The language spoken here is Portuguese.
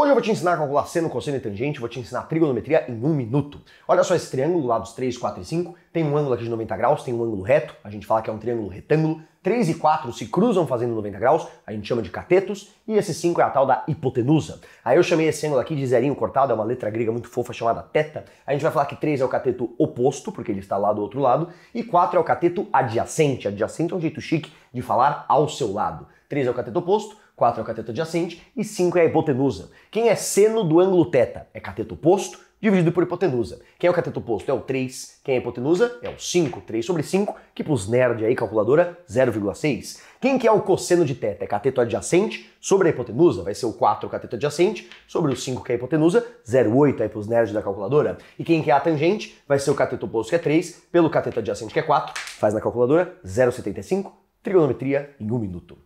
Hoje eu vou te ensinar a calcular seno, cosseno e tangente, vou te ensinar a trigonometria em um minuto. Olha só esse triângulo, lados 3, 4 e 5, tem um ângulo aqui de 90 graus, tem um ângulo reto, a gente fala que é um triângulo retângulo. 3 e 4 se cruzam fazendo 90 graus, a gente chama de catetos, e esse 5 é a tal da hipotenusa. Aí eu chamei esse ângulo aqui de zerinho cortado, é uma letra grega muito fofa chamada teta. A gente vai falar que 3 é o cateto oposto, porque ele está lá do outro lado, e 4 é o cateto adjacente. Adjacente é um jeito chique de falar ao seu lado. 3 é o cateto oposto, 4 é o cateto adjacente e 5 é a hipotenusa. Quem é seno do ângulo teta? É cateto oposto, dividido por hipotenusa. Quem é o cateto oposto? É o 3. Quem é a hipotenusa? É o 5. 3 sobre 5, que pros nerd aí, calculadora, 0,6. Quem que é o cosseno de teta? É cateto adjacente sobre a hipotenusa? Vai ser o 4, cateto adjacente, sobre o 5, que é a hipotenusa, 0,8 aí pros nerd da calculadora. E quem que é a tangente? Vai ser o cateto oposto, que é 3, pelo cateto adjacente, que é 4, faz na calculadora, 0,75. Trigonometria em 1 um minuto.